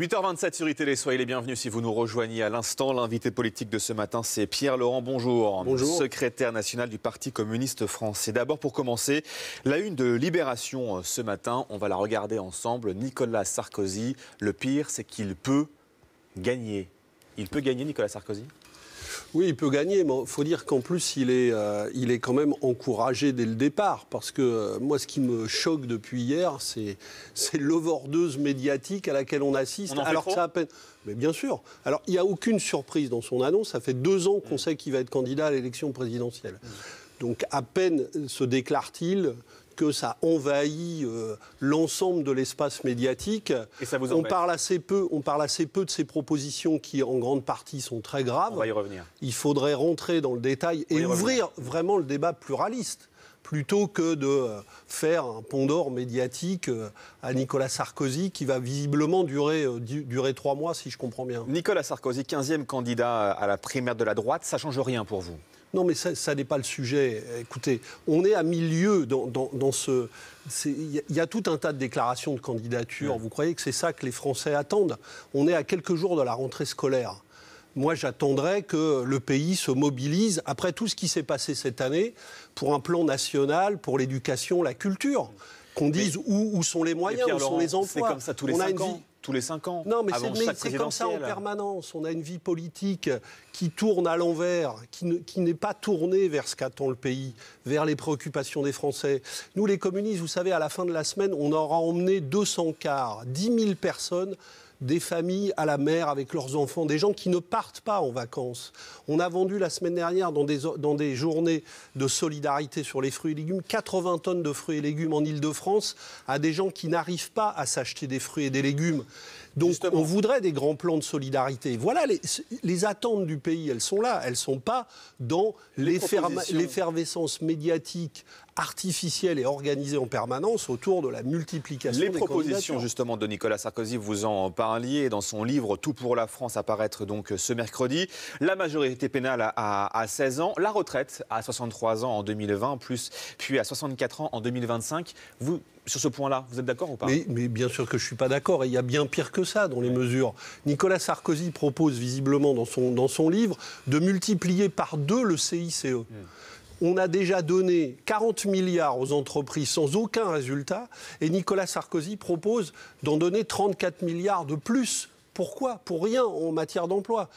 8h27 sur ITélé, soyez les bienvenus si vous nous rejoignez à l'instant. L'invité politique de ce matin, c'est Pierre Laurent, bonjour. Bonjour. Secrétaire national du Parti communiste français. D'abord, pour commencer, la une de Libération euh, ce matin, on va la regarder ensemble. Nicolas Sarkozy, le pire, c'est qu'il peut gagner. Il peut gagner, Nicolas Sarkozy oui, il peut gagner, mais il faut dire qu'en plus, il est, euh, il est quand même encouragé dès le départ. Parce que euh, moi, ce qui me choque depuis hier, c'est l'overdeuse médiatique à laquelle on assiste. alors que ça a peine. Mais bien sûr. Alors, il n'y a aucune surprise dans son annonce. Ça fait deux ans qu'on mm. sait qu'il va être candidat à l'élection présidentielle. Donc, à peine se déclare-t-il que ça envahit euh, l'ensemble de l'espace médiatique. on parle assez peu, on parle assez peu de ces propositions qui, en grande partie, sont très graves. va y revenir. Il faudrait rentrer dans le détail et ouvrir vraiment le débat pluraliste plutôt que de euh, faire un pont d'or médiatique euh, à Nicolas Sarkozy qui va visiblement durer, trois mois si je comprends bien. Nicolas Sarkozy, 15e candidat à la primaire de la droite, ça change rien pour vous non, mais ça, n'est pas le sujet. Écoutez, on est à milieu dans, ce. Il y, a tout un tas de déclarations de candidature. Vous croyez que c'est ça que les Français attendent On est à quelques jours de la rentrée scolaire. Moi, j'attendrais que le pays se mobilise après tout ce qui s'est passé cette année pour un plan national pour l'éducation, la culture. Qu'on dise où, sont les moyens, où sont les emplois. on tous les cinq ans. Non, mais c'est comme ça en permanence. On a une vie politique qui tourne à l'envers, qui n'est pas tournée vers ce qu'attend le pays, vers les préoccupations des Français. Nous, les communistes, vous savez, à la fin de la semaine, on aura emmené 200 quarts, 10 000 personnes des familles à la mer avec leurs enfants, des gens qui ne partent pas en vacances. On a vendu la semaine dernière, dans des, dans des journées de solidarité sur les fruits et légumes, 80 tonnes de fruits et légumes en Ile-de-France à des gens qui n'arrivent pas à s'acheter des fruits et des légumes. Donc on voudrait des grands plans de solidarité. Voilà, les, attentes du pays, elles sont là. Elles ne sont pas dans l'effervescence médiatique artificielle et organisée en permanence autour de la multiplication. Les des propositions justement de Nicolas Sarkozy, vous en parliez dans son livre Tout pour la France apparaître donc ce mercredi. La majorité pénale à, 16 ans, la retraite à 63 ans en 2020, plus puis à 64 ans en 2025. Vous sur ce point-là. Vous êtes d'accord ou pas mais, bien sûr que je ne suis pas d'accord. Et il y a bien pire que ça dans les mesures. Nicolas Sarkozy propose visiblement dans son, dans son livre de multiplier par deux le CICE. on a déjà donné 40 milliards aux entreprises sans aucun résultat, et Nicolas Sarkozy propose d'en donner 34 milliards de plus. Pourquoi Pour rien en matière d'emploi.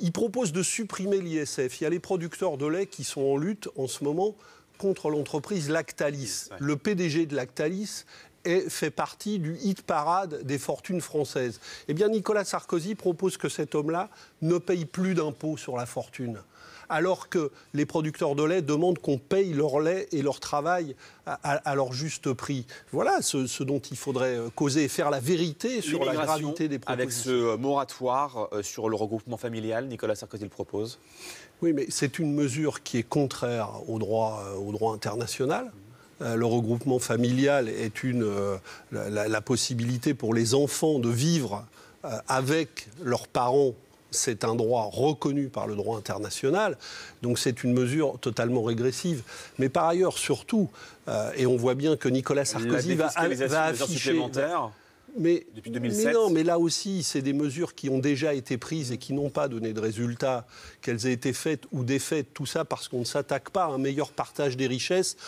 Il propose de supprimer l'ISF. Il y a les producteurs de lait qui sont en lutte en ce moment contre l'entreprise Lactalis. Le PDG de Lactalis est, fait partie du hit parade des fortunes françaises. Eh bien, Nicolas Sarkozy propose que cet homme-là ne paye plus d'impôts sur la fortune alors que les producteurs de lait demandent qu'on paye leur lait et leur travail à, leur juste prix. Voilà ce, dont il faudrait euh, causer et faire la vérité sur la gravité des propositions. Avec ce euh, moratoire euh, sur le regroupement familial, Nicolas Sarkozy le propose Oui, mais c'est une mesure qui est contraire au droit, international le regroupement familial est une, la, possibilité pour les enfants de vivre avec leurs parents c'est un droit reconnu par le droit international, donc c'est une mesure totalement régressive. Mais par ailleurs, surtout, euh, et on voit bien que Nicolas Sarkozy va, va afficher... Mais, Depuis 2007. mais, non, mais là aussi, c'est des mesures qui ont déjà été prises et qui n'ont pas donné de résultats, qu'elles aient été faites ou défaites, tout ça parce qu'on ne s'attaque pas à un meilleur partage des richesses.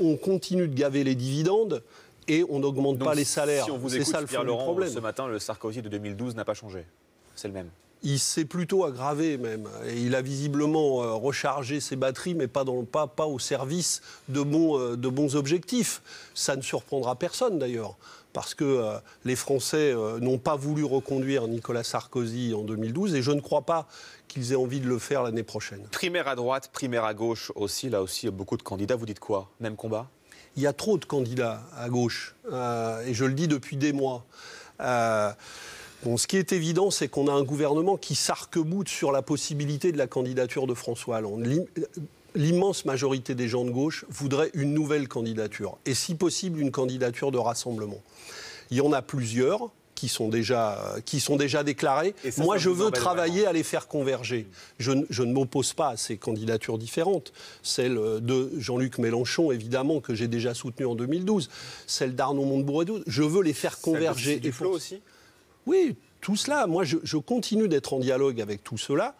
On continue de gaver les dividendes et on n'augmente pas les salaires. C'est ça, le problème. ce matin, le Sarkozy de 2012 n'a pas changé. C'est le même il s'est plutôt aggravé même. Et il a visiblement euh, rechargé ses batteries, mais pas, dans, pas, pas au service de bons, euh, de bons objectifs. Ça ne surprendra personne d'ailleurs parce que euh, les Français n'ont pas voulu reconduire Nicolas Sarkozy en 2012 et je ne crois pas qu'ils aient envie de le faire l'année prochaine. Primaire à droite, primaire à gauche aussi, là aussi beaucoup de candidats. Vous dites quoi Même combat Il y a trop de candidats à gauche et je le dis depuis des mois ce qui est évident, c'est qu'on a un gouvernement qui s'arc-boute sur la possibilité de la candidature de François Hollande. L'immense majorité des gens de gauche voudraient une nouvelle candidature, et si possible une candidature de rassemblement. Il y en a plusieurs, qui sont déjà, qui déclarés. Moi, je veux travailler à les faire converger. Je, ne m'oppose pas à ces candidatures différentes. Celle euh, de Jean-Luc Mélenchon, évidemment, que j'ai déjà soutenue en 2012. Celle d'Arnaud Montebourg. Je veux les faire converger. et aussi oui, tout cela. Moi, je, continue d'être en dialogue avec tout cela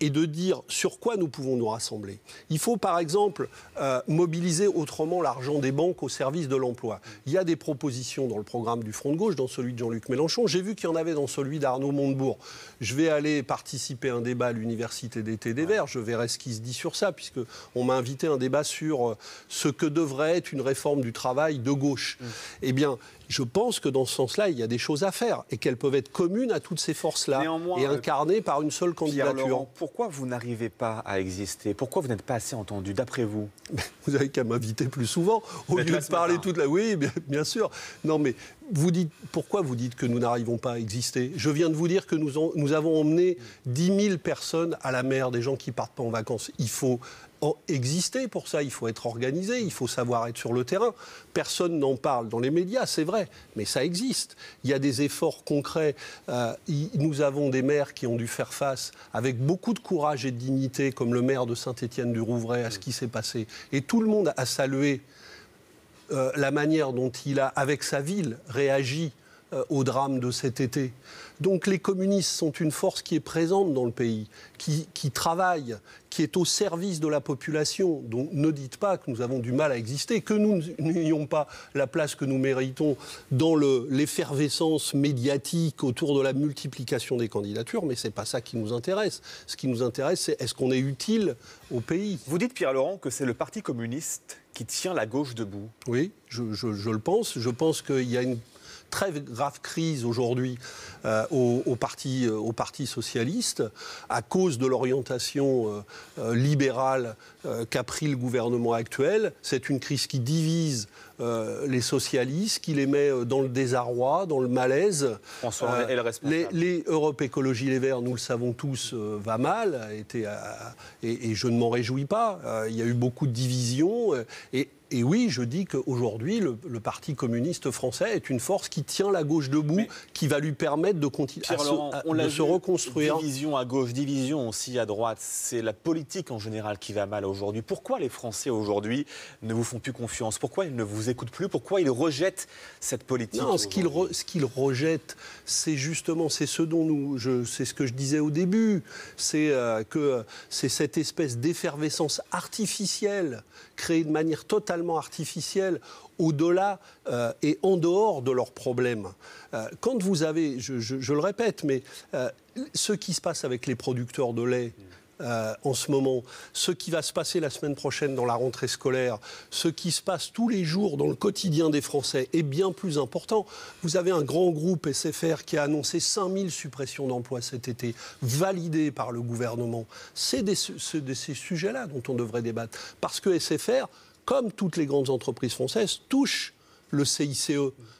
et de dire sur quoi nous pouvons nous rassembler. Il faut par exemple euh, mobiliser autrement l'argent des banques au service de l'emploi. Il y a des propositions dans le programme du Front de gauche, dans celui de Jean-Luc Mélenchon. J'ai vu qu'il y en avait dans celui d'Arnaud Montebourg. Je vais aller participer à un débat à l'Université d'été des Verts. Je verrai ce qui se dit sur ça, puisque on m'a invité à un débat sur euh, ce que devrait être une réforme du travail de gauche. Mmh. Eh bien, je pense que dans ce sens-là, il y a des choses à faire et qu'elles peuvent être communes à toutes ces forces-là et euh, incarnées par une seule candidature. pourquoi vous n'arrivez pas à exister Pourquoi vous n'êtes pas assez entendu, d'après vous Vous avez qu'à m'inviter plus souvent au lieu de parler toute la. Oui, bien, sûr. Non, mais vous dites pourquoi vous dites que nous n'arrivons pas à exister Je viens de vous dire que nous, avons emmené 10 000 personnes à la mer, des gens qui partent pas en vacances. Il faut exister pour ça. Il faut être organisé, il faut savoir être sur le terrain. Personne n'en parle dans les médias, c'est vrai, mais ça existe. Il y a des efforts concrets. Euh, nous avons des maires qui ont dû faire face avec beaucoup de courage et de dignité, comme le maire de Saint-Étienne-du-Rouvray, à ce qui s'est passé. Et tout le monde a salué euh, la manière dont il a, avec sa ville, réagi euh, au drame de cet été. Donc les communistes sont une force qui est présente dans le pays, qui, travaille, qui est au service de la population. Donc ne dites pas que nous avons du mal à exister, que nous n'ayons pas la place que nous méritons dans l'effervescence médiatique autour de la multiplication des candidatures, mais c'est pas ça qui nous intéresse. Ce qui nous intéresse, c'est est-ce qu'on est utile au pays. Vous dites, Pierre Laurent, que c'est le Parti communiste qui tient la gauche debout. Oui, je, je le pense. Je pense qu'il y a une très grave crise aujourd'hui euh, au, parti, euh, au Parti socialiste à cause de l'orientation euh, libérale qu'a pris le gouvernement actuel. C'est une crise qui divise euh, les socialistes, qui les met euh, dans le désarroi, dans le malaise. François euh, Les, Europe Écologie Les Verts, nous le savons tous, va mal, et, je ne m'en réjouis pas. Il y a eu beaucoup de divisions. et, oui, je dis qu'aujourd'hui, le, Parti communiste français est une force qui tient la gauche debout, qui va lui permettre de continuer à, se, de se reconstruire. Division à gauche, division aussi à droite. C'est la politique en général qui va mal aujourd'hui. Pourquoi les Français aujourd'hui ne vous font plus confiance Pourquoi ils ne vous écoute plus Pourquoi ils rejette cette politique Non, ce qu'il, rejettent, c'est justement, c'est ce dont nous, c'est ce que je disais au début, c'est euh, que c'est cette espèce d'effervescence artificielle créée de manière totalement artificielle au-delà euh, et en dehors de leurs problèmes. Euh, quand vous avez, je, le répète, mais ce qui se passe avec les producteurs de lait. Euh, en ce moment, ce qui va se passer la semaine prochaine dans la rentrée scolaire, ce qui se passe tous les jours dans le quotidien des Français est bien plus important. Vous avez un grand groupe SFR qui a annoncé 5000 suppressions d'emplois cet été, validées par le gouvernement. C'est de ces sujets-là dont on devrait débattre. Parce que SFR, comme toutes les grandes entreprises françaises, touche le CICE,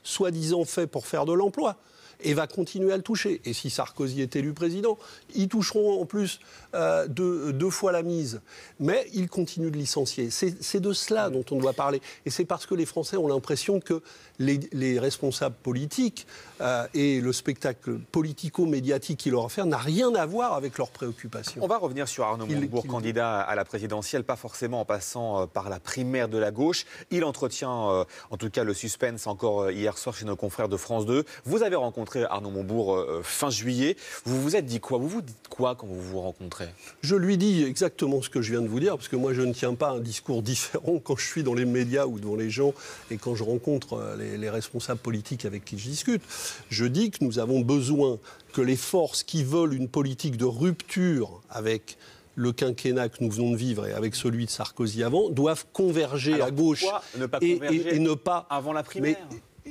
soi-disant fait pour faire de l'emploi et va continuer à le toucher. Et si Sarkozy est élu président, ils toucheront en plus euh, deux, deux, fois la mise. Mais ils continuent de licencier. C'est de cela dont on doit parler. Et c'est parce que les Français ont l'impression que les, responsables politiques euh, et le spectacle politico-médiatique qu'il leur faire n'a rien à voir avec leurs préoccupations. On va revenir sur Arnaud Montebourg, candidat à la présidentielle, pas forcément en passant euh, par la primaire de la gauche. Il entretient euh, en tout cas le suspense encore hier soir chez nos confrères de France 2. Vous avez rencontré Arnaud Montebourg fin juillet. Vous vous êtes dit quoi Vous vous dites quoi quand vous vous rencontrez Je lui dis exactement ce que je viens de vous dire, parce que moi je ne tiens pas un discours différent quand je suis dans les médias ou devant les gens et quand je rencontre les les, responsables politiques avec qui je discute. Je dis que nous avons besoin que les forces qui veulent une politique de rupture avec le quinquennat que nous venons de vivre et avec celui de Sarkozy avant doivent converger à gauche et, converger ne pas avant la primaire.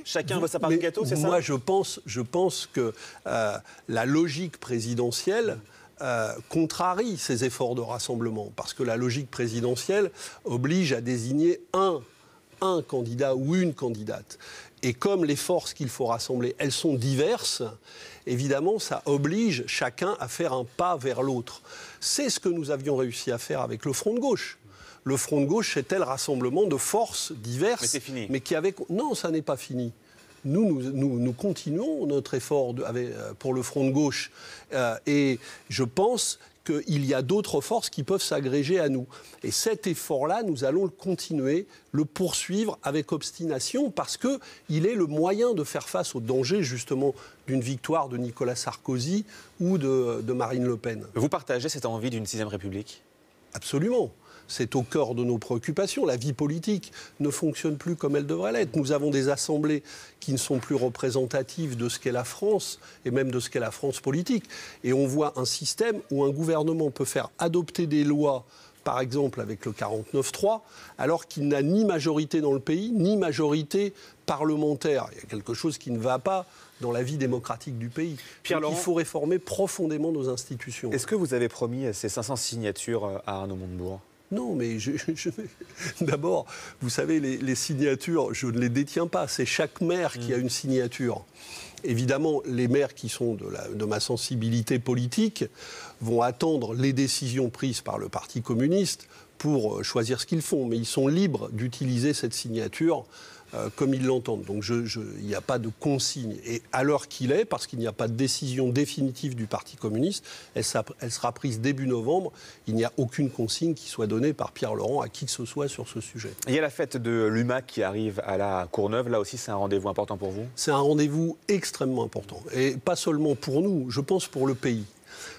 Chacun va sa part du gâteau, c'est ça Moi, je pense, je pense que euh, la logique présidentielle euh, contrarie ces efforts de rassemblement, parce que la logique présidentielle oblige à désigner un un candidat ou une candidate. Et comme les forces qu'il faut rassembler, elles sont diverses, évidemment, ça oblige chacun à faire un pas vers l'autre. C'est ce que nous avions réussi à faire avec le Front de gauche le front de gauche était le rassemblement de forces diverses. Mais, fini. mais qui avait... Non, ça n'est pas fini. Nous, nous, nous, continuons notre effort euh, pour le front de gauche. Euh, et je pense qu'il y a d'autres forces qui peuvent s'agréger à nous. Et cet effort-là, nous allons le continuer, le poursuivre avec obstination, parce qu'il est le moyen de faire face au danger, justement, d'une victoire de Nicolas Sarkozy ou de, de Marine Le Pen. Vous partagez cette envie d'une sixième République Absolument c'est au cœur de nos préoccupations. La vie politique ne fonctionne plus comme elle devrait l'être. Nous avons des assemblées qui ne sont plus représentatives de ce qu'est la France et même de ce qu'est la France politique. Et on voit un système où un gouvernement peut faire adopter des lois par exemple avec le 49-3, alors qu'il n'a ni majorité dans le pays, ni majorité parlementaire. Il y a quelque chose qui ne va pas dans la vie démocratique du pays. il faut réformer profondément nos institutions. Est-ce que vous avez promis ces 500 signatures à Arnaud Montebourg non, mais je, d'abord, vous savez, les, signatures, je ne les détiens pas. C'est chaque maire qui a mm. une signature. Évidemment, les maires qui sont de, ma sensibilité politique vont attendre les décisions prises par le Parti communiste pour euh, choisir ce qu'ils font. Mais ils sont libres d'utiliser cette signature euh, comme ils l'entendent. Donc il n'y a pas de consigne. Et alors qu'il est, parce qu'il n'y a pas de décision définitive du Parti communiste, elle, sera prise début novembre. Il n'y a aucune consigne qui soit donnée par Pierre Laurent à qui que ce soit sur ce sujet. Il y a la fête de l'UMAC qui arrive à la Courneuve. Là aussi, c'est un rendez-vous important pour vous C'est un rendez-vous extrêmement important. Et pas seulement pour nous, je pense pour le pays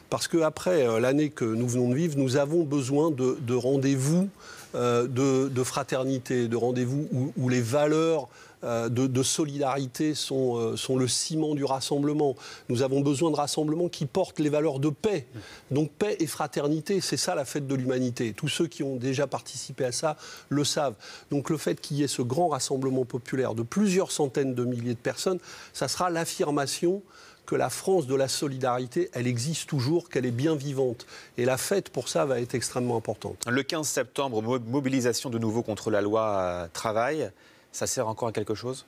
parce qu'après euh, l'année que nous venons de vivre, nous avons besoin de rendez-vous euh, de, fraternité, de rendez-vous où, les valeurs euh, de, solidarité sont, euh, sont le ciment du rassemblement. Nous avons besoin de rassemblements qui portent les valeurs de paix. Donc paix et fraternité, c'est ça la fête de l'humanité. Tous ceux qui ont déjà participé à ça le savent. Donc le fait qu'il y ait ce grand rassemblement populaire de plusieurs centaines de milliers de personnes, ça sera l'affirmation que la France de la solidarité, elle existe toujours, qu'elle est bien vivante. Et la fête, pour ça, va être extrêmement importante. Le 15 septembre, mobilisation de nouveau contre la loi euh, travail. Ça sert encore à quelque chose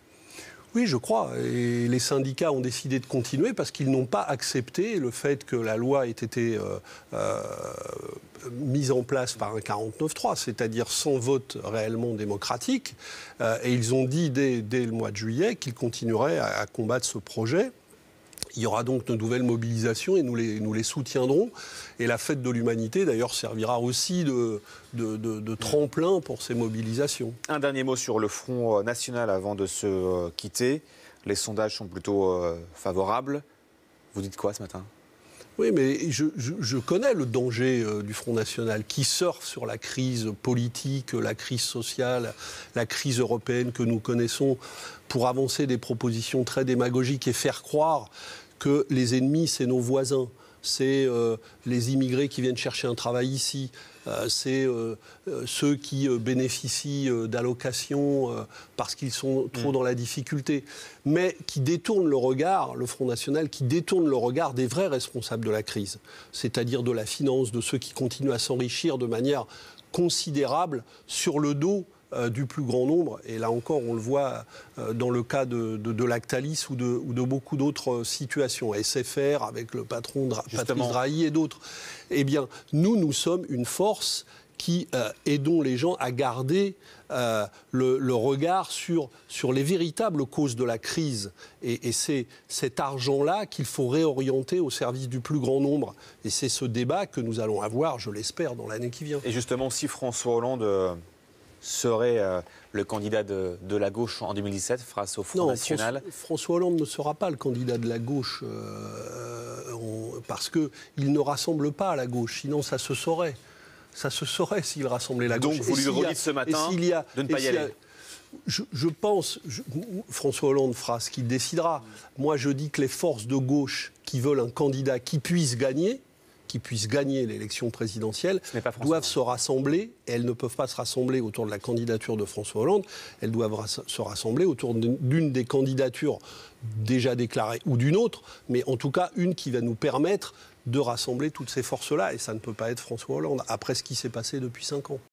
oui, je crois. Et les syndicats ont décidé de continuer parce qu'ils n'ont pas accepté le fait que la loi ait été euh, euh, mise en place par un 49-3, c'est-à-dire sans vote réellement démocratique. et ils ont dit dès, le mois de juillet qu'ils continueraient à combattre ce projet. Il y aura donc de nouvelles mobilisations et nous les, soutiendrons. Et la fête de l'humanité, d'ailleurs, servira aussi de, tremplin pour ces mobilisations. Un dernier mot sur le Front euh, national avant de se euh, quitter. Les sondages sont plutôt euh, favorables. Vous dites quoi ce matin oui, mais je, connais le danger du Front National qui surfe sur la crise politique, la crise sociale, la crise européenne que nous connaissons pour avancer des propositions très démagogiques et faire croire que les ennemis, c'est nos voisins, c'est euh, les immigrés qui viennent chercher un travail ici, euh, c'est euh, ceux qui bénéficient d'allocations parce qu'ils sont trop mm. dans la difficulté, mais qui détournent le regard, le Front National, qui détourne le regard des vrais responsables de la crise, c'est-à-dire de la finance, de ceux qui continuent à s'enrichir de manière considérable sur le dos euh, du plus grand nombre. Et là encore, on le voit euh, dans le cas de, de, Lactalis ou de, beaucoup d'autres euh, situations. SFR avec le patron Patrice Drahi et d'autres. Eh bien, nous, nous sommes une force qui aidons les gens à garder le, regard sur, sur les véritables causes de la crise. et c'est cet argent-là qu'il faut réorienter au service du plus grand nombre. Et c'est ce débat que nous allons avoir, je l'espère, dans l'année qui vient. Et justement, si François Hollande serait euh, le candidat de, la gauche en 2017 face au Front National François, Hollande ne sera pas le candidat de la gauche euh, parce qu'il ne rassemble pas la gauche, sinon ça se saurait. Ça se saurait s'il rassemblait la gauche. Donc vous lui redites ce matin de ne pas y, aller. je, pense, François Hollande fera ce qu'il décidera. Moi, je dis que les forces de gauche qui veulent un candidat qui puisse gagner, qui puissent gagner l'élection présidentielle doivent se rassembler, et elles ne peuvent pas se rassembler autour de la candidature de François Hollande, elles doivent se rassembler autour d'une des candidatures déjà déclarées ou d'une autre, mais en tout cas une qui va nous permettre de rassembler toutes ces forces-là, et ça ne peut pas être François Hollande, après ce qui s'est passé depuis cinq ans.